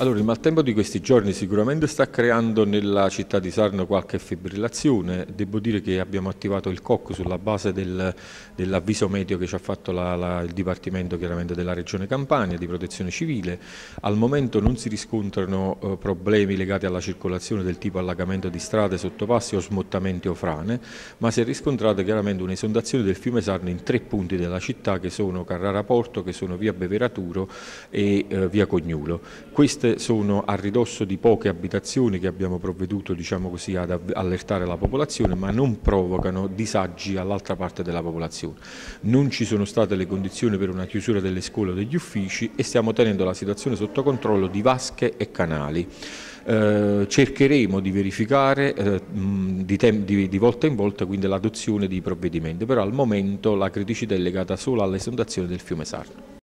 Allora, il maltempo di questi giorni sicuramente sta creando nella città di Sarno qualche fibrillazione. Devo dire che abbiamo attivato il COC sulla base del, dell'avviso medio che ci ha fatto la, la, il Dipartimento della Regione Campania di protezione civile. Al momento non si riscontrano eh, problemi legati alla circolazione del tipo allagamento di strade, sottopassi o smottamenti o frane, ma si è riscontrata chiaramente un'esondazione del fiume Sarno in tre punti della città che sono Carrara Porto, che sono via Beveraturo e eh, via Cognulo. Queste queste sono a ridosso di poche abitazioni che abbiamo provveduto diciamo così, ad allertare la popolazione ma non provocano disagi all'altra parte della popolazione. Non ci sono state le condizioni per una chiusura delle scuole o degli uffici e stiamo tenendo la situazione sotto controllo di vasche e canali. Eh, cercheremo di verificare eh, di, di, di, volta in volta quindi l'adozione di provvedimenti, però al momento la criticità è legata solo all'esondazione del fiume Sarno.